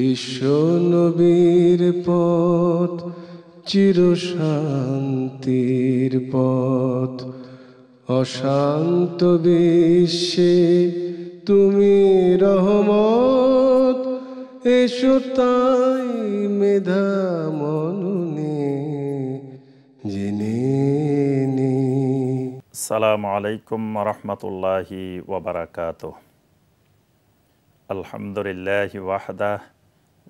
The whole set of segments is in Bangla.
বিশ্বনবীর পথ চিরশান্তির পথ অশান্ত বিশ্বে তুমি রহমত এসো তাই মেধা মননে জেনে সালামু আলাইকুম রহমতুল্লাহি ওবরাকাত আলহামদুলিল্লাহ ওয়াহদা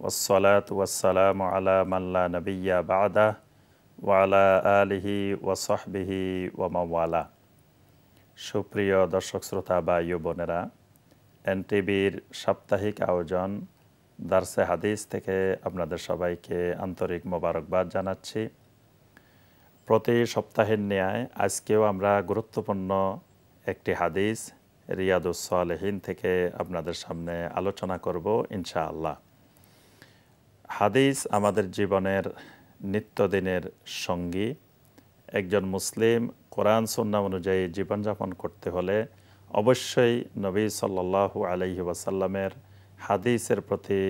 ওসলাত ওয়াসালাম আলা মাল্লা নবিয়া বাদা ওয়ালা আলিহি ওয়াসহবিহি ওয়ামাওয়ালা সুপ্রিয় দর্শক শ্রোতা বা বোনেরা এনটিভির সাপ্তাহিক আয়োজন দার্সে হাদিস থেকে আপনাদের সবাইকে আন্তরিক মোবারকবাদ জানাচ্ছি প্রতি সপ্তাহের ন্যায় আজকেও আমরা গুরুত্বপূর্ণ একটি হাদিস রিয়াদুসলেহীন থেকে আপনাদের সামনে আলোচনা করব ইনশাআল্লাহ হাদিস আমাদের জীবনের নিত্যদিনের সঙ্গী একজন মুসলিম কোরআন সন্ন্যাম অনুযায়ী জীবনযাপন করতে হলে অবশ্যই নবী সাল্লাহ আলহি ওয়াসাল্লামের হাদিসের প্রতি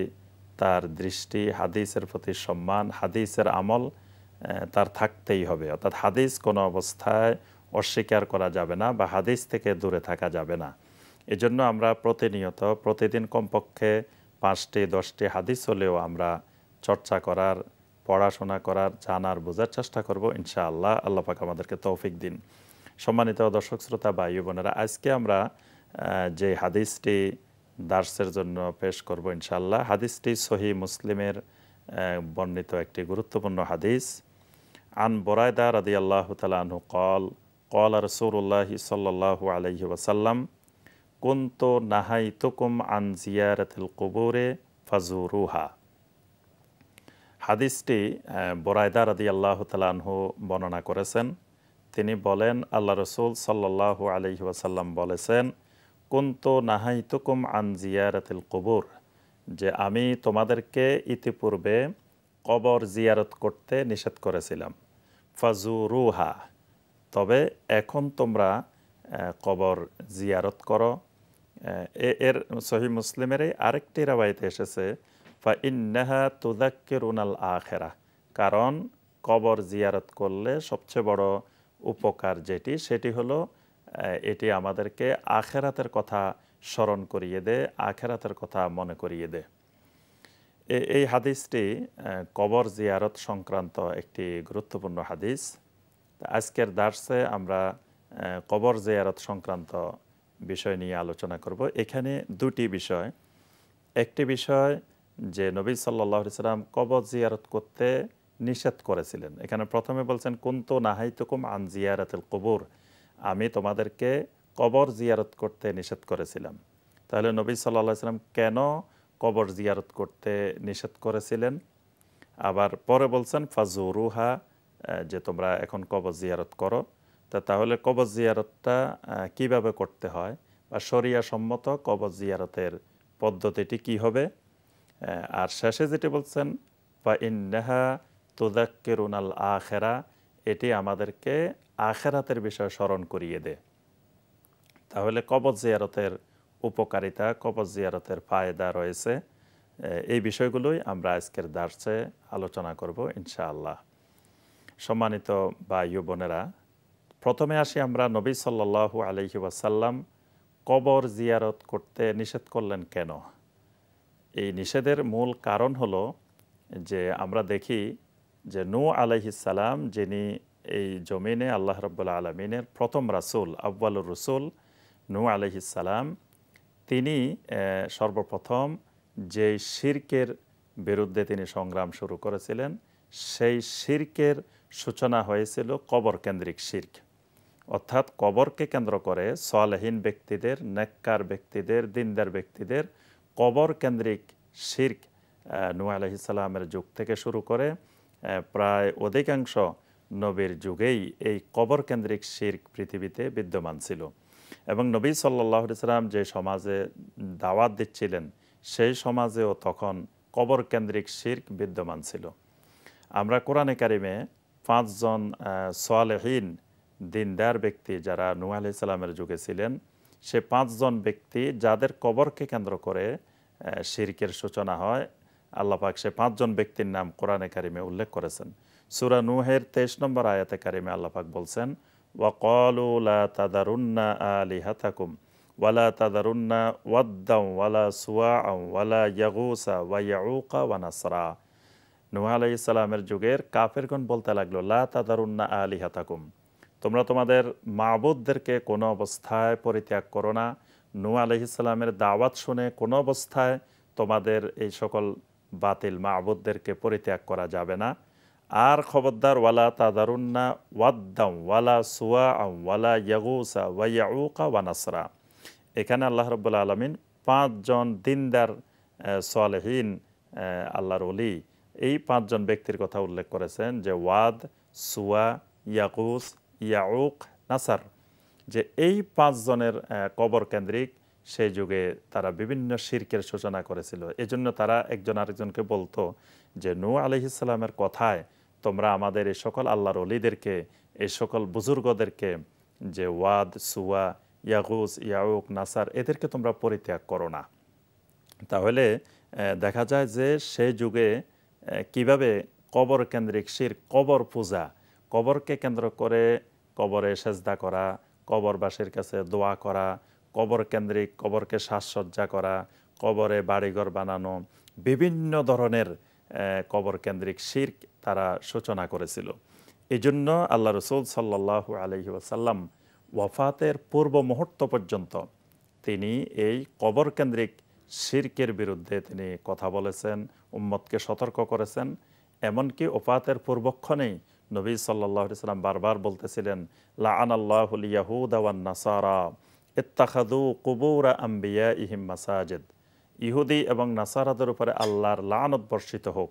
তার দৃষ্টি হাদিসের প্রতি সম্মান হাদিসের আমল তার থাকতেই হবে অর্থাৎ হাদিস কোনো অবস্থায় অস্বীকার করা যাবে না বা হাদিস থেকে দূরে থাকা যাবে না এজন্য আমরা প্রতিনিয়ত প্রতিদিন কমপক্ষে পাঁচটি দশটি হাদিস হলেও আমরা চর্চা করার পড়াশোনা করার জানার বোঝার চেষ্টা করব ইনশাআল্লাহ আল্লাহ পাক আমাদেরকে তৌফিক দিন সম্মানিত দর্শক শ্রোতা ভাই বোনেরা আজকে আমরা যে হাদিসটি দার্সের জন্য পেশ করব ইনশাআল্লাহ হাদিসটি সহি মুসলিমের বর্ণিত একটি গুরুত্বপূর্ণ হাদিস আন বরায়দা রাদি আল্লাহ তালু কল কল আর রসুল্লাহি সাল্লাহ আলহি ওসাল্লাম কুন্ত নাহাই তুকুম আন জিয়ারতুল কবুরে ফাজুরুহা হাদিসটি বোরায়দা রাদি আল্লাহ তালাহু বর্ণনা করেছেন তিনি বলেন আল্লাহ রসুল সাল্লাহু আলহি ওয়াসাল্লাম বলেছেন কুন্ত নাহাইতুকুম আন জিয়ারাতিল কবুর যে আমি তোমাদেরকে ইতিপূর্বে কবর জিয়ারত করতে নিষেধ করেছিলাম ফাজুরুহা তবে এখন তোমরা কবর জিয়ারত করো এর সহি মুসলিমেরই আরেকটি রাবাইতে এসেছে ফা আখেরা কারণ কবর জিয়ারত করলে সবচেয়ে বড় উপকার যেটি সেটি হলো এটি আমাদেরকে আখেরাতের কথা স্মরণ করিয়ে দে আখেরাতের কথা মনে করিয়ে দে এই হাদিসটি কবর জিয়ারত সংক্রান্ত একটি গুরুত্বপূর্ণ হাদিস আজকের দার্সে আমরা কবর জিয়ারত সংক্রান্ত বিষয় নিয়ে আলোচনা করব এখানে দুটি বিষয় একটি বিষয় যে নবী সাল্লাহ সাল্লাম কবচ জিয়ারত করতে নিষেধ করেছিলেন এখানে প্রথমে বলছেন নাহাই নাহাইতুকুম আন জিয়ারাতুল কবুর আমি তোমাদেরকে কবর জিয়ারত করতে নিষেধ করেছিলাম তাহলে নবী সাল্লাহ সাল্লাম কেন কবর জিয়ারত করতে নিষেধ করেছিলেন আবার পরে বলছেন ফাজুরুহা যে তোমরা এখন কবর জিয়ারত করো তা তাহলে কবর জিয়ারতটা কিভাবে করতে হয় বা শরিয়া সম্মত কবর জিয়ারতের পদ্ধতিটি কি হবে আর শেষে যেটি বলছেন বা ইন্নেহা তোদাক্কেরুনাল আখেরা এটি আমাদেরকে আখেরাতের বিষয় স্মরণ করিয়ে দেয় তাহলে কবজ জিয়ারতের উপকারিতা কবজ জিয়ারতের ফায়দা রয়েছে এই বিষয়গুলোই আমরা আজকের দার্সে আলোচনা করব ইনশাআল্লাহ সম্মানিত বায়ু বোনেরা প্রথমে আসি আমরা নবী সাল্লাল্লাহু আলহিবাসাল্লাম কবর জিয়ারত করতে নিষেধ করলেন কেন এই নিষেধের মূল কারণ হল যে আমরা দেখি যে নু আলাইহিসালাম যিনি এই জমিনে আল্লাহ রব্বুল্লা আলমিনের প্রথম রাসুল আব্বালুর রসুল নু আলহিসাল্লাম তিনি সর্বপ্রথম যে শির্কের বিরুদ্ধে তিনি সংগ্রাম শুরু করেছিলেন সেই শির্কের সূচনা হয়েছিল কবর কেন্দ্রিক শির্ক অর্থাৎ কবরকে কেন্দ্র করে সলহীন ব্যক্তিদের নেককার ব্যক্তিদের দিনদার ব্যক্তিদের কবর কেন্দ্রিক শির্ক নু আলহিসাল্লামের যুগ থেকে শুরু করে প্রায় অধিকাংশ নবীর যুগেই এই কবর কেন্দ্রিক শির্ক পৃথিবীতে বিদ্যমান ছিল এবং নবী সাল্লাহ সাল্লাম যে সমাজে দাওয়াত দিচ্ছিলেন সেই সমাজেও তখন কবর কেন্দ্রিক শির্ক বিদ্যমান ছিল আমরা কোরআনে কারিমে পাঁচজন সোয়ালহীন দিনদার ব্যক্তি যারা নুয়া আলি সাল্লামের যুগে ছিলেন সে পাঁচজন ব্যক্তি যাদের কবরকে কেন্দ্র করে শিরকের সূচনা হয় আল্লাপাক সে পাঁচজন ব্যক্তির নাম কোরআনে কারিমে উল্লেখ করেছেন সুরা নুহের তেইশ নম্বর আয়াতে কারিমে আল্লাপাক বলছেন ওয়াকলুলা তাদারুন্না হাতাকুম ওয়ালা তাদারুন্না ওয়াদ্দাম ওয়ালা সুয়া ওয়ালা ইয়াগুসা ওয়াইয়াউকা ওয়ানাসরা নুহ আলাই ইসলামের যুগের কাফেরগণ বলতে লাগলো লা তাদারুন্না হাতাকুম তোমরা তোমাদের মাবুদদেরকে কোনো অবস্থায় পরিত্যাগ করো না নু আলহিসাল্লামের দাওয়াত শুনে কোনো অবস্থায় তোমাদের এই সকল বাতিল মাবুদদেরকে পরিত্যাগ করা যাবে না আর খবরদার ওয়ালা তাদারুন্না ওয়াদ্দাম ওয়ালা সুয়া আম ওয়ালা ইয়াগুসা ওয়াইয়াউকা ওয়ানাসরা এখানে আল্লাহ রব্বুল্লা আলমিন পাঁচজন দিনদার সোয়ালহীন আল্লাহর অলি এই পাঁচজন ব্যক্তির কথা উল্লেখ করেছেন যে ওয়াদ সুয়া ইয়াকুস ইয়াউক নাসার যে এই পাঁচজনের কবর কেন্দ্রিক সেই যুগে তারা বিভিন্ন শির্কের সূচনা করেছিল এজন্য তারা একজন আরেকজনকে বলতো যে নু আলহিসাল্লামের কথায় তোমরা আমাদের এই সকল আল্লাহর অলিদেরকে এই সকল বুজুর্গদেরকে যে ওয়াদ সুয়া ইয়াগুস ইয়াউক নাসার এদেরকে তোমরা পরিত্যাগ করো না তাহলে দেখা যায় যে সেই যুগে কিভাবে কবর কেন্দ্রিক শির কবর পূজা কবরকে কেন্দ্র করে কবরে সেজদা করা কবরবাসীর কাছে দোয়া করা কবর কেন্দ্রিক কবরকে সাজসজ্জা করা কবরে বাড়িঘর বানানো বিভিন্ন ধরনের কবর কেন্দ্রিক শির্ক তারা সূচনা করেছিল এই জন্য আল্লাহ রসুল সাল্লাহ আলহি ওসাল্লাম ওয়াফাতের পূর্ব মুহূর্ত পর্যন্ত তিনি এই কবর কেন্দ্রিক শির্কের বিরুদ্ধে তিনি কথা বলেছেন উম্মতকে সতর্ক করেছেন এমনকি ওফাতের পূর্বক্ষণেই নবী সাল্লাহ সাল্লাম বারবার বলতেছিলেন আম্বিয়া ইহুদি এবং নাসারাদের উপরে আল্লাহর লানত বর্ষিত হোক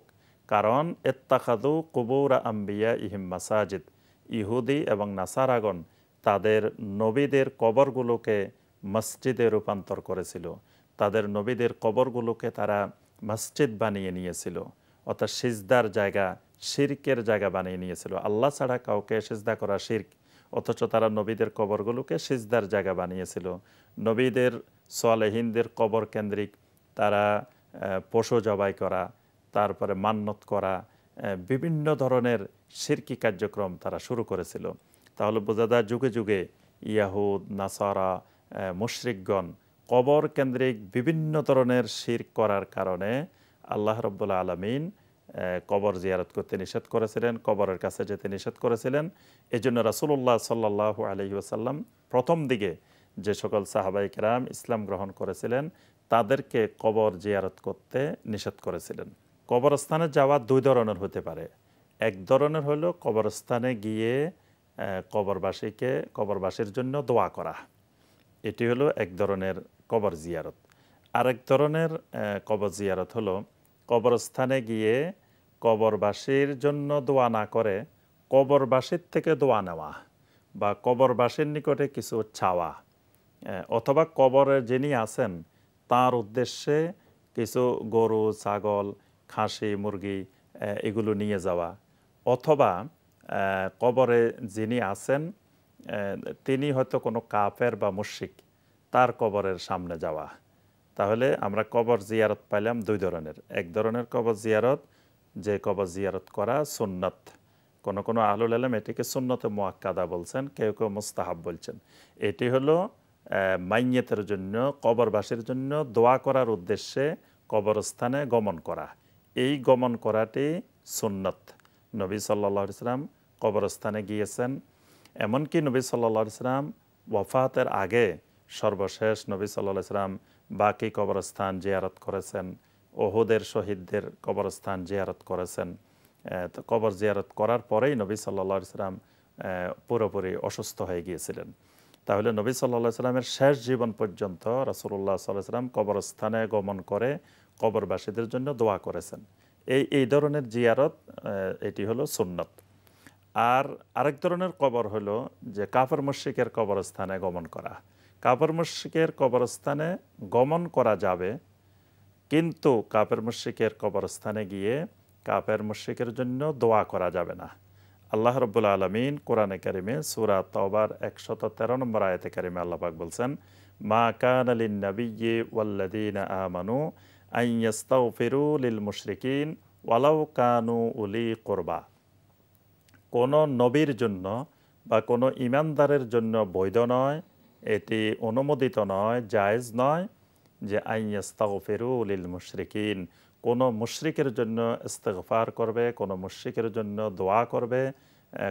কারণ এত্তাখাদু কুবুর আম্বিয়া ইহিম মাসাজিদ ইহুদি এবং নাসারাগণ তাদের নবীদের কবরগুলোকে মসজিদে রূপান্তর করেছিল তাদের নবীদের কবরগুলোকে তারা মসজিদ বানিয়ে নিয়েছিল অর্থাৎ সিজদার জায়গা শিরকের জায়গা বানিয়ে নিয়েছিল আল্লাহ ছাড়া কাউকে সিজদা করা শির্ক অথচ তারা নবীদের কবরগুলোকে সিজদার জায়গা বানিয়েছিল নবীদের সলেহীনদের কবর কেন্দ্রিক তারা পশু জবাই করা তারপরে মান্যত করা বিভিন্ন ধরনের শিরকি কার্যক্রম তারা শুরু করেছিল তাহলে বোঝা যায় যুগে যুগে ইয়াহুদ নাসারা মুশ্রিকগণ কবর কেন্দ্রিক বিভিন্ন ধরনের শির করার কারণে আল্লাহ রব্বুল্লা আলমিন কবর জিয়ারত করতে নিষেধ করেছিলেন কবরের কাছে যেতে নিষেধ করেছিলেন জন্য রাসুল্লাহ সাল্লাহ আলহি আসাল্লাম প্রথম দিকে যে সকল সাহাবাইকেরাম ইসলাম গ্রহণ করেছিলেন তাদেরকে কবর জিয়ারত করতে নিষেধ করেছিলেন কবরস্থানে যাওয়া দুই ধরনের হতে পারে এক ধরনের হলো কবরস্থানে গিয়ে কবরবাসীকে কবরবাসীর জন্য দোয়া করা এটি হলো এক ধরনের কবর জিয়ারত আরেক ধরনের কবর জিয়ারত হলো কবরস্থানে গিয়ে কবরবাসীর জন্য দোয়া না করে কবরবাসীর থেকে দোয়া নেওয়া বা কবরবাসীর নিকটে কিছু চাওয়া অথবা কবরে যিনি আছেন তার উদ্দেশ্যে কিছু গরু ছাগল খাসি মুরগি এগুলো নিয়ে যাওয়া অথবা কবরে যিনি আছেন তিনি হয়তো কোনো কাফের বা মুশিক তার কবরের সামনে যাওয়া তাহলে আমরা কবর জিয়ারত পাইলাম দুই ধরনের এক ধরনের কবর জিয়ারত যে কবর জিয়ারত করা সুন্নত কোনো কোনো আহলুল আলম এটিকে সুন্নতে মোয়াক্কাদা বলছেন কেউ কেউ মোস্তাহাব বলছেন এটি হলো মাইয়েতের জন্য কবরবাসীর জন্য দোয়া করার উদ্দেশ্যে কবরস্থানে গমন করা এই গমন করাটি সুন্নত নবী সাল্লা সাল্লাম কবরস্থানে গিয়েছেন এমনকি নবী সাল্লা ইসলাম ওয়ফাতের আগে সর্বশেষ নবী সাল্লা ইসলাম বাকি কবরস্থান জিয়ারত করেছেন ওহুদের শহীদদের কবরস্থান জিয়ারত করেছেন কবর জিয়ারত করার পরেই নবী সাল্লা সাল্লাম পুরোপুরি অসুস্থ হয়ে গিয়েছিলেন তাহলে নবী সাল্লা সাল্লামের শেষ জীবন পর্যন্ত রাসুল্লাহ সাল্লাহ সাল্লাম কবরস্থানে গমন করে কবরবাসীদের জন্য দোয়া করেছেন এই এই ধরনের জিয়ারত এটি হলো সুন্নত আর আরেক ধরনের কবর হলো যে কাফর মস্যিকের কবরস্থানে গমন করা কাপের মুশিকের কবরস্থানে গমন করা যাবে কিন্তু কাপের মুশিকের কবরস্থানে গিয়ে কাপের মুশিকের জন্য দোয়া করা যাবে না আল্লাহ রব্বুল আলমিন কোরআনে কারিমে সুরা তবার একশত তেরো নম্বর আয়তে কারিমে আল্লাহাক বলছেন মা কান আলিন নবী ওয়াল্লাদিন আমানু আইয়াস্তাউ ফিরু লিল মুশরিকিন ওয়ালাউ কানু উলি কোরবা কোনো নবীর জন্য বা কোনো ইমানদারের জন্য বৈধ নয় এটি অনুমোদিত নয় জায়েজ নয় যে আইয়াস্তাহ ফেরুলিল মুশরিকিন কোনো মুশরিকের জন্য ইস্তেকফার করবে কোনো মুশরিকের জন্য দোয়া করবে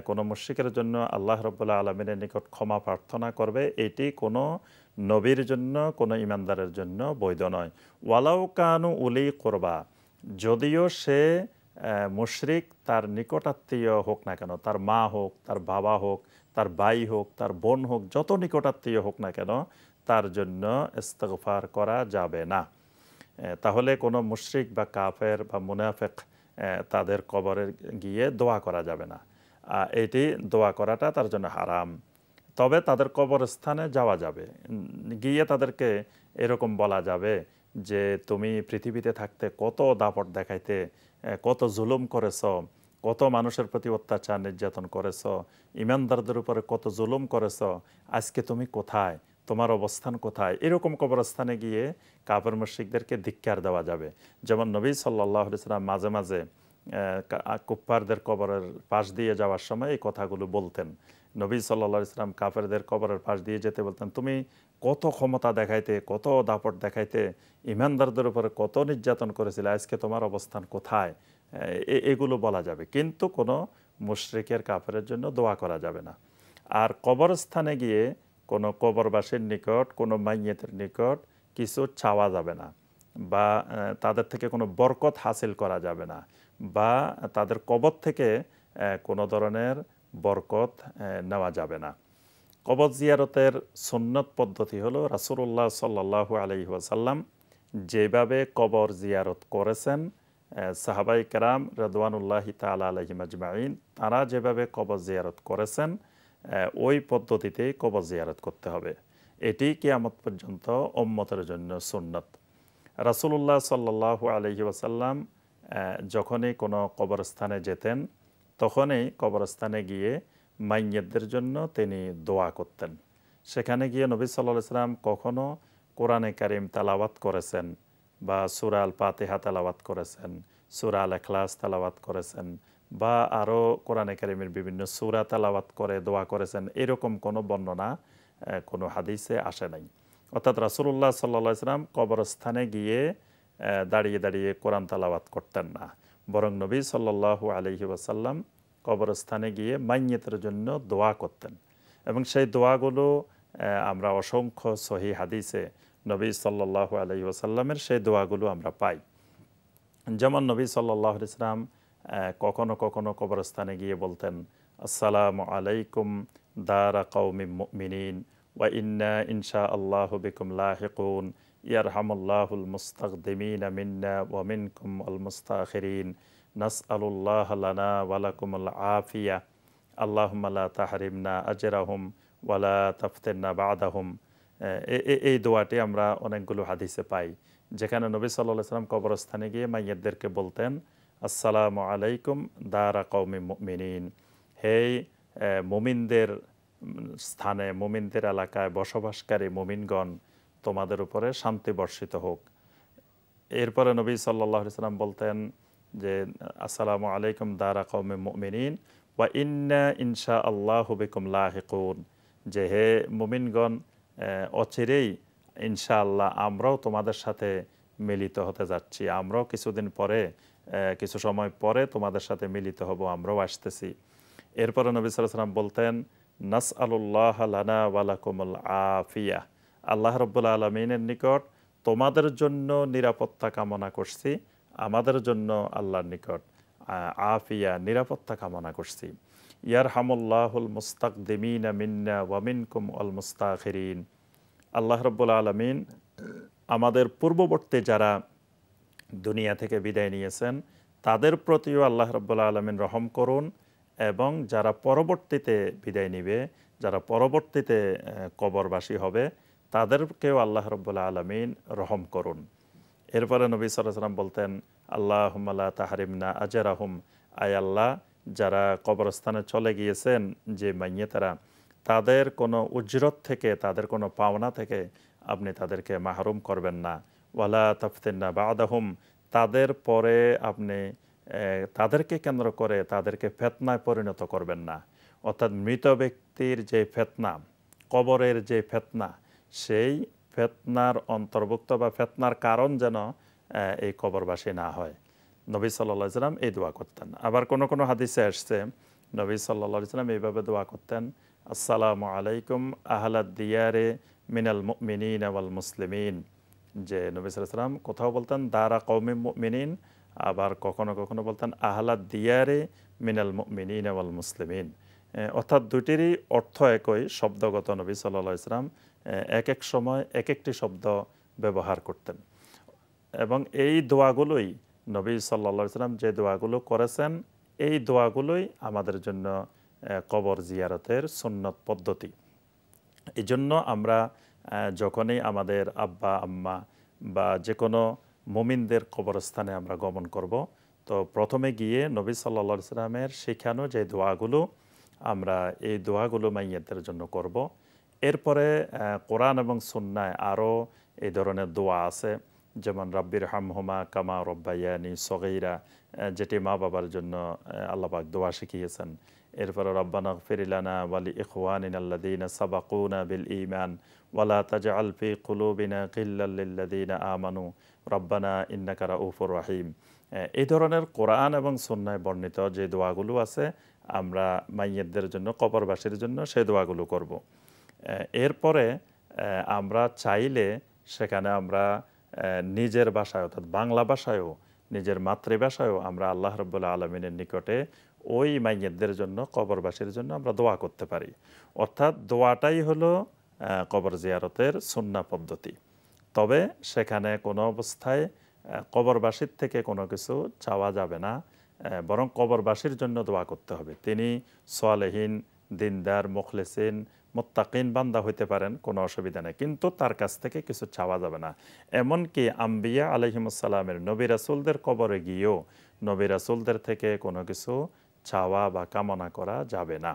কোনো মুশ্রিকের জন্য আল্লাহ রব্বুল্লা আলমিনের নিকট ক্ষমা প্রার্থনা করবে এটি কোনো নবীর জন্য কোনো ইমানদারের জন্য বৈধ নয় ওয়ালাউ কানু উলি করবা যদিও সে মুশরিক তার নিকটাত্মীয় হোক না কেন তার মা হোক তার বাবা হোক তার ভাই হোক তার বোন হোক যত নিকটাত্মীয় হোক না কেন তার জন্য ইস্তফার করা যাবে না তাহলে কোনো মুশ্রিক বা কাফের বা মুনাফেক তাদের কবরে গিয়ে দোয়া করা যাবে না এটি দোয়া করাটা তার জন্য হারাম তবে তাদের কবরস্থানে যাওয়া যাবে গিয়ে তাদেরকে এরকম বলা যাবে যে তুমি পৃথিবীতে থাকতে কত দাপট দেখাইতে কত জুলুম করেছ কত মানুষের প্রতি অত্যাচার নির্যাতন করেছ ইমানদারদের উপরে কত জুলুম করেছ আজকে তুমি কোথায় তোমার অবস্থান কোথায় এরকম কবরস্থানে গিয়ে কাপড় মসজিদদেরকে ধিক্কার দেওয়া যাবে যেমন নবী সাল্লাহ সাল্লাম মাঝে মাঝে কুপ্পারদের কবরের পাশ দিয়ে যাওয়ার সময় এই কথাগুলো বলতেন নবী সাল্লা ইসলাম কাফেরদের কবরের পাশ দিয়ে যেতে বলতেন তুমি কত ক্ষমতা দেখাইতে কত দাপট দেখাইতে ইমানদারদের উপরে কত নির্যাতন করেছিলে আজকে তোমার অবস্থান কোথায় এগুলো বলা যাবে কিন্তু কোনো মুশ্রিকের কাপড়ের জন্য দোয়া করা যাবে না আর কবরস্থানে গিয়ে কোনো কবরবাসীর নিকট কোনো মাইয়েতের নিকট কিছু চাওয়া যাবে না বা তাদের থেকে কোনো বরকত হাসিল করা যাবে না বা তাদের কবর থেকে কোনো ধরনের বরকত নেওয়া যাবে না কবর জিয়ারতের সুন্নত পদ্ধতি হলো রাসুল্লাহ সাল্লাহ আলহি যেভাবে কবর জিয়ারত করেছেন সাহাবাই কারাম রদওয়ানুল্লাহি তালা আলহিম আজমাইন তাঁরা যেভাবে কবর জিয়ারত করেছেন ওই পদ্ধতিতেই কবর জিয়ারত করতে হবে এটি কিয়ামত পর্যন্ত ওম্মতের জন্য সুন্নত রাসুল্লাহ সাল্লাহ আলহি আসাল্লাম যখনই কোনো কবরস্থানে যেতেন তখনই কবরস্থানে গিয়ে মাইয়েদের জন্য তিনি দোয়া করতেন সেখানে গিয়ে নবী সাল্লাহ সাল্লাম কখনও কোরআনে কারিম তালাওয়াত করেছেন বা সুরাল পাতেহা তালাবাত করেছেন সুরাল এখলাস তালাবাত করেছেন বা আরও কোরআনে কারিমের বিভিন্ন সুরা তালাবাত করে দোয়া করেছেন এরকম কোনো বর্ণনা কোনো হাদিসে আসে নাই অর্থাৎ রাসুল্লাহ সাল্লা ইসলাম কবরস্থানে গিয়ে দাঁড়িয়ে দাঁড়িয়ে কোরআন তালাবাত করতেন না বরং নবী সাল্লাহ আলহি ওয়াসাল্লাম কবরস্থানে গিয়ে মাইয়েতের জন্য দোয়া করতেন এবং সেই দোয়াগুলো আমরা অসংখ্য সহি হাদিসে নবী সাল্লাহ আলহি ওসাল্লামের সেই দোয়াগুলো আমরা পাই যেমন নবী সাল্লাহ ইসলাম কখনো কখনো কবরস্থানে গিয়ে বলতেন আসসালামু আলাইকুম দারা কৌমি মিনিন ওয়া ইন্না ইনশা আল্লাহ বিকুম লাহিকুন ইয়ারহামুল্লাহুল মুস্তাকদিমিন মিন্না ওয়া মিনকুম আল মুস্তাখিরিন নাসআলুল্লাহ লানা ওয়ালাকুম আল আফিয়া আল্লাহুম্মা লা তাহরিমনা আজরাহুম ওয়ালা তাফতিন্না বাদাহুম এই দোয়াটি আমরা অনেকগুলো হাদিসে পাই যেখানে নবী সাল্লাহ সাল্লাম কবরস্থানে গিয়ে মাইয়াদেরকে বলতেন আসসালামু আলাইকুম দারা কৌমি মিনিন হে মুমিনদের স্থানে মুমিনদের এলাকায় বসবাসকারী মুমিনগণ তোমাদের উপরে শান্তি বর্ষিত হোক এরপরে নবী সাল্লাহ সাল্লাম বলতেন যে আসসালামু আলাইকুম দারা কৌমি মিনিন ওয়া ইন্না ইনশা আল্লাহ হুবিকুম লাহিকুন যে হে মুমিনগণ অচিরেই ইনশাআল্লাহ আমরাও তোমাদের সাথে মিলিত হতে যাচ্ছি আমরাও কিছুদিন পরে কিছু সময় পরে তোমাদের সাথে মিলিত হব আমরাও আসতেছি এরপরে নবী সাল্লাম বলতেন নাস আলুল্লাহ লানা কুমল আফিয়া আল্লাহ রব্বুল্লা আলমিনের নিকট তোমাদের জন্য নিরাপত্তা কামনা করছি আমাদের জন্য আল্লাহর নিকট আফিয়া নিরাপত্তা কামনা করছি ইয়ারহামুল্লাহুল মুস্তাকদিমিন মিন্না ওয়ামিনকুম আল মুস্তাখিরিন আল্লাহ রব্বুল আলমিন আমাদের পূর্ববর্তী যারা দুনিয়া থেকে বিদায় নিয়েছেন তাদের প্রতিও আল্লাহ রব্বুল আলমিন রহম করুন এবং যারা পরবর্তীতে বিদায় নিবে যারা পরবর্তীতে কবরবাসী হবে তাদেরকেও আল্লাহ রব্বুল্লা আলমিন রহম করুন এরপরে নবী সাল্লাম বলতেন আল্লাহ তাহারিমনা আজের আহম আয় আল্লাহ যারা কবরস্থানে চলে গিয়েছেন যে মাইয়ে তারা তাদের কোনো উজরত থেকে তাদের কোনো পাওনা থেকে আপনি তাদেরকে মাহরুম করবেন না ওয়ালা তফতিন্না বা আদাহুম তাদের পরে আপনি তাদেরকে কেন্দ্র করে তাদেরকে ফেতনায় পরিণত করবেন না অর্থাৎ মৃত ব্যক্তির যে ফেতনা কবরের যে ফেতনা সেই ফেতনার অন্তর্ভুক্ত বা ফেতনার কারণ যেন এই কবরবাসী না হয় নবী সাল্লাহ সাল্লাম এই দোয়া করতেন আবার কোনো কোনো হাদিসে আসছে নবী সাল্লাহ সাল্লাম এইভাবে দোয়া করতেন আসসালামু আলাইকুম আহলাদিয়ারে মিনাল মিনিন আওয়াল মুসলিমিন যে নবী সাল্লাহ সাল্লাম কোথাও বলতেন দারা কৌমি মিনিন আবার কখনো কখনো বলতেন আহলাদ দিয়ারে মিনাল মিনিন আওয়াল মুসলিমিন অর্থাৎ দুটিরই অর্থ একই শব্দগত নবী সাল্লা ইসলাম এক এক সময় এক একটি শব্দ ব্যবহার করতেন এবং এই দোয়াগুলোই নবী সাল্লা সাল্লাম যে দোয়াগুলো করেছেন এই দোয়াগুলোই আমাদের জন্য কবর জিয়ারতের সুন্নত পদ্ধতি এই জন্য আমরা যখনই আমাদের আব্বা আম্মা বা যে কোনো মোমিনদের কবরস্থানে আমরা গমন করব তো প্রথমে গিয়ে নবী সাল্লা সাল্লামের শেখানো যে দোয়াগুলো আমরা এই দোয়াগুলো মাইয়াদের জন্য করব। এরপরে কোরআন এবং সুন্নায় আরও এই ধরনের দোয়া আছে যেমন রাব্বির হুমা কামা রব্বাইয়ানি সগৈরা যেটি মা বাবার জন্য আল্লাপাক দোয়া শিখিয়েছেন এরপরে রব্বানা ফিরিলানা ওয়ালি ইখওয়ানিন আল্লাদিন সাবাকুনা বিল ইমান ওয়ালা তাজা আলফি কুলুবিনা কিল্লাল্লিল্লাদিন আমানু রব্বানা ইন্নাকারা উফুর রাহিম এই ধরনের কোরআন এবং সন্ন্যায় বর্ণিত যে দোয়াগুলো আছে আমরা মাইয়েদের জন্য কপরবাসীর জন্য সেই দোয়াগুলো করব এরপরে আমরা চাইলে সেখানে আমরা নিজের ভাষায় অর্থাৎ বাংলা ভাষায়ও নিজের মাতৃভাষায়ও আমরা আল্লাহ রব্বুল্লা আলমিনের নিকটে ওই মাইয়েদের জন্য কবরবাসীর জন্য আমরা দোয়া করতে পারি অর্থাৎ দোয়াটাই হলো কবর জিয়ারতের সুন্না পদ্ধতি তবে সেখানে কোনো অবস্থায় কবরবাসীর থেকে কোনো কিছু চাওয়া যাবে না বরং কবরবাসীর জন্য দোয়া করতে হবে তিনি সোয়ালেহীন দিনদার মুখলেসিন মোত্তাকিন বান্দা হইতে পারেন কোনো অসুবিধা নেই কিন্তু তার কাছ থেকে কিছু চাওয়া যাবে না এমনকি আম্বিয়া আলহিমসাল্লামের নবী রাসুলদের কবরে গিয়েও নবী রাসুলদের থেকে কোনো কিছু চাওয়া বা কামনা করা যাবে না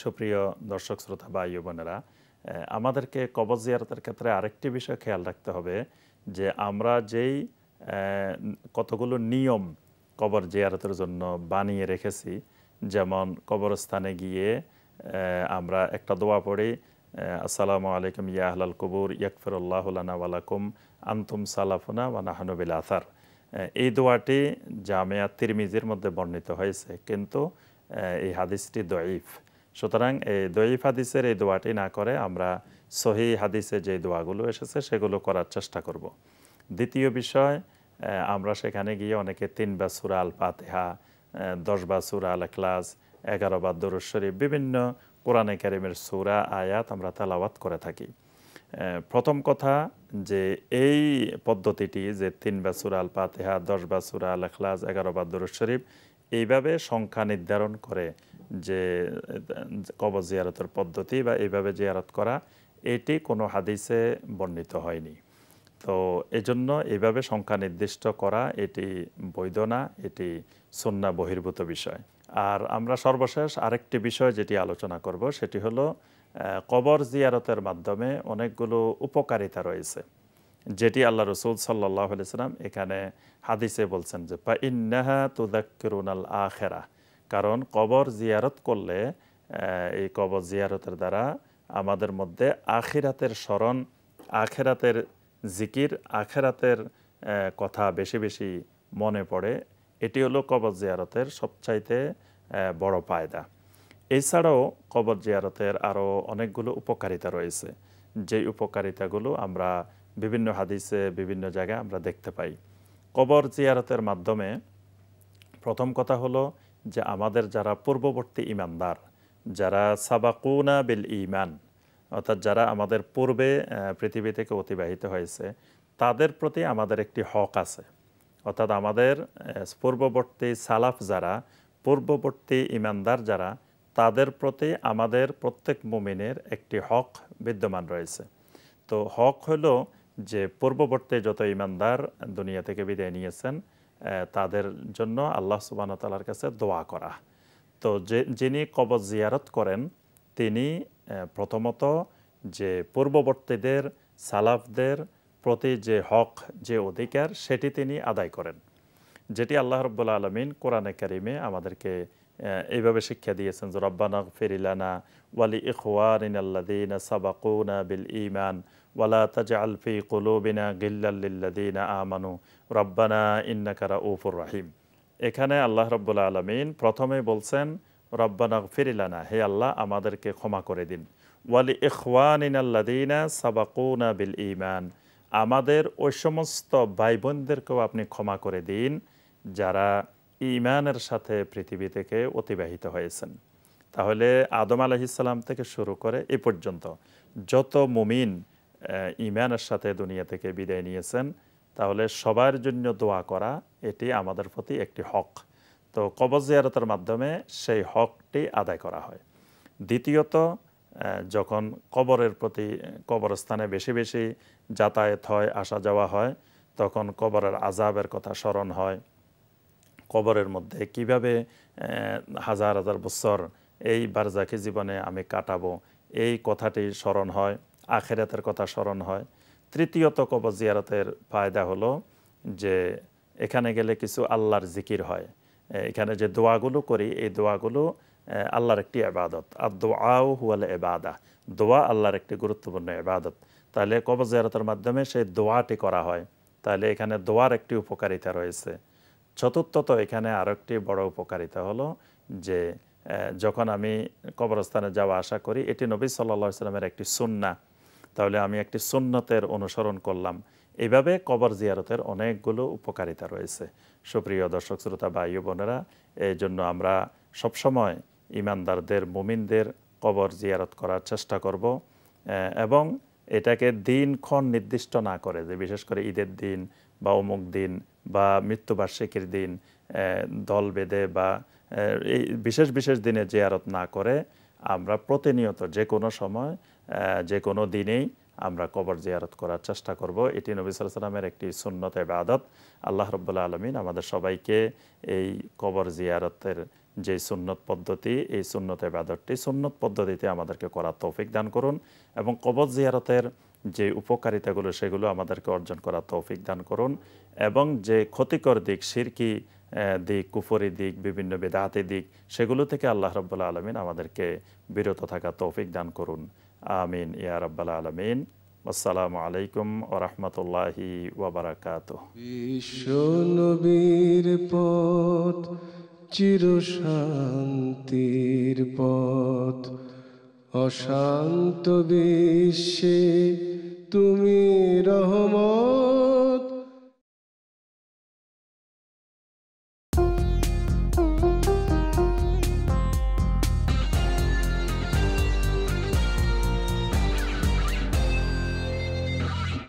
সুপ্রিয় দর্শক শ্রোতা বা ইউবনেরা আমাদেরকে কবর জিয়ারতের ক্ষেত্রে আরেকটি বিষয় খেয়াল রাখতে হবে যে আমরা যেই কতগুলো নিয়ম কবর জিয়ারতের জন্য বানিয়ে রেখেছি যেমন কবরস্থানে গিয়ে আমরা একটা দোয়া পড়ি আসসালামু আলাইকুম ইয়াহলাল কবুর ইয়াকফিরুল্লাহ লানা ওয়ালাকুম আন্তুম সালাফুনা ওয়ানাহানবিল আসার এই দোয়াটি জামেয়া তিরমিজির মধ্যে বর্ণিত হয়েছে কিন্তু এই হাদিসটি দয়ীফ সুতরাং এই দয়ীফ হাদিসের এই দোয়াটি না করে আমরা সহি হাদিসে যে দোয়াগুলো এসেছে সেগুলো করার চেষ্টা করব। দ্বিতীয় বিষয় আমরা সেখানে গিয়ে অনেকে তিনবার সুরা আল পাতেহা দশবার সুরা আল ক্লাস এগারো বা দরুদ শরীফ বিভিন্ন কোরআনে কারিমের সুরা আয়াত আমরা তালাওয়াত করে থাকি প্রথম কথা যে এই পদ্ধতিটি যে তিন বাসুর আল পাতেহা দশ বাসুর আল এখলাস এগারো বা দুরুজ শরীফ এইভাবে সংখ্যা নির্ধারণ করে যে কব জিয়ারতের পদ্ধতি বা এইভাবে জিয়ারত করা এটি কোনো হাদিসে বর্ণিত হয়নি তো এজন্য এইভাবে সংখ্যা নির্দিষ্ট করা এটি বৈধ না এটি সন্না বহির্ভূত বিষয় আর আমরা সর্বশেষ আরেকটি বিষয় যেটি আলোচনা করব সেটি হলো কবর জিয়ারতের মাধ্যমে অনেকগুলো উপকারিতা রয়েছে যেটি আল্লাহ রসুল সাল্লাহ সাল্লাম এখানে হাদিসে বলছেন যে পা ইন্নাহা আল আখেরা কারণ কবর জিয়ারত করলে এই কবর জিয়ারতের দ্বারা আমাদের মধ্যে আখিরাতের স্মরণ আখেরাতের জিকির আখেরাতের কথা বেশি বেশি মনে পড়ে এটি হলো কবর জিয়ারতের সবচাইতে বড় পায়দা এছাড়াও কবর জিয়ারতের আরও অনেকগুলো উপকারিতা রয়েছে যে উপকারিতাগুলো আমরা বিভিন্ন হাদিসে বিভিন্ন জায়গায় আমরা দেখতে পাই কবর জিয়ারতের মাধ্যমে প্রথম কথা হলো যে আমাদের যারা পূর্ববর্তী ইমানদার যারা সাবাকুনা বিল ইমান অর্থাৎ যারা আমাদের পূর্বে পৃথিবী থেকে অতিবাহিত হয়েছে তাদের প্রতি আমাদের একটি হক আছে অর্থাৎ আমাদের পূর্ববর্তী সালাফ যারা পূর্ববর্তী ইমানদার যারা তাদের প্রতি আমাদের প্রত্যেক মুমিনের একটি হক বিদ্যমান রয়েছে তো হক হল যে পূর্ববর্তী যত ইমানদার দুনিয়া থেকে বিদায় নিয়েছেন তাদের জন্য আল্লাহ তালার কাছে দোয়া করা তো যে যিনি কবজ জিয়ারত করেন তিনি প্রথমত যে পূর্ববর্তীদের সালাফদের প্রতি যে হক যে অধিকার সেটি তিনি আদায় করেন যেটি আল্লাহ রব্বুল আলমিন কোরআনে কারিমে আমাদেরকে এইভাবে শিক্ষা দিয়েছেন যে রব্বানা ফিরিলানা ওয়ালি ইখওয়ারিন আল্লাদিন সাবাকুনা বিল ইমান ওয়ালা তাজ আলফি কুলুবিনা গিল্লাল্লিল্লাদিনা আমানু রব্বানা ইন্নাকারা উফুর রাহিম এখানে আল্লাহ রব্বুল আলমিন প্রথমে বলছেন রব্বানা ফিরিলানা হে আল্লাহ আমাদেরকে ক্ষমা করে দিন ওয়ালি ইখওয়ানিন আল্লাদিনা সাবাকুনা বিল ইমান আমাদের ওই সমস্ত ভাই বোনদেরকেও আপনি ক্ষমা করে দিন যারা ইমানের সাথে পৃথিবী থেকে অতিবাহিত হয়েছেন তাহলে আদম আলহিসাল্লাম থেকে শুরু করে এ পর্যন্ত যত মুমিন ইমানের সাথে দুনিয়া থেকে বিদায় নিয়েছেন তাহলে সবার জন্য দোয়া করা এটি আমাদের প্রতি একটি হক তো কবজ জিয়ারতের মাধ্যমে সেই হকটি আদায় করা হয় দ্বিতীয়ত যখন কবরের প্রতি কবরস্থানে বেশি বেশি যাতায়াত হয় আসা যাওয়া হয় তখন কবরের আজাবের কথা স্মরণ হয় কবরের মধ্যে কিভাবে হাজার হাজার বছর এই বারজাকি জীবনে আমি কাটাবো এই কথাটি স্মরণ হয় আখেরাতের কথা স্মরণ হয় তৃতীয়ত কবর জিয়ারতের ফায়দা হলো যে এখানে গেলে কিছু আল্লাহর জিকির হয় এখানে যে দোয়াগুলো করি এই দোয়াগুলো আল্লাহর একটি এবাদত আর দোয়াও হুয়াল এবাদা দোয়া আল্লাহর একটি গুরুত্বপূর্ণ এবাদত তাহলে কবর জিয়ারতের মাধ্যমে সেই দোয়াটি করা হয় তাহলে এখানে দোয়ার একটি উপকারিতা রয়েছে চতুর্থত এখানে আরও একটি বড় উপকারিতা হলো যে যখন আমি কবরস্থানে যাওয়া আশা করি এটি নবী সাল্লা সাল্লামের একটি সুন্না তাহলে আমি একটি সুন্নতের অনুসরণ করলাম এইভাবে কবর জিয়ারতের অনেকগুলো উপকারিতা রয়েছে সুপ্রিয় দর্শক শ্রোতা বা বোনেরা এই জন্য আমরা সবসময় ইমানদারদের মুমিনদের কবর জিয়ারত করার চেষ্টা করব এবং এটাকে দিনক্ষণ নির্দিষ্ট না করে যে বিশেষ করে ঈদের দিন বা অমুক দিন বা মৃত্যুবার্ষিকীর দিন দল বেঁধে বা এই বিশেষ বিশেষ দিনে জিয়ারত না করে আমরা প্রতিনিয়ত যে কোনো সময় যে কোনো দিনেই আমরা কবর জিয়ারত করার চেষ্টা করব এটি নবী সালামের একটি সুন্নত আদত আল্লাহ রব্বুল্লা আলমিন আমাদের সবাইকে এই কবর জিয়ারতের যে সুন্নত পদ্ধতি এই সুন্নত এবাদতটি সুন্নত পদ্ধতিতে আমাদেরকে করার তৌফিক দান করুন এবং কবচ জিয়ারতের যে উপকারিতাগুলো সেগুলো আমাদেরকে অর্জন করার তৌফিক দান করুন এবং যে ক্ষতিকর দিক সিরকি দিক কুফরি দিক বিভিন্ন বেদাহাতি দিক সেগুলো থেকে আল্লাহ রব্বুল্লা আলমিন আমাদেরকে বিরত থাকা তৌফিক দান করুন আমিন ইয়া রব্বাল আলমিন আসসালামু আলাইকুম ও রহমতুল্লাহি ওবরাকাত চিরশান্তির পথ অশান্ত বিশ্বে তুমি রহমত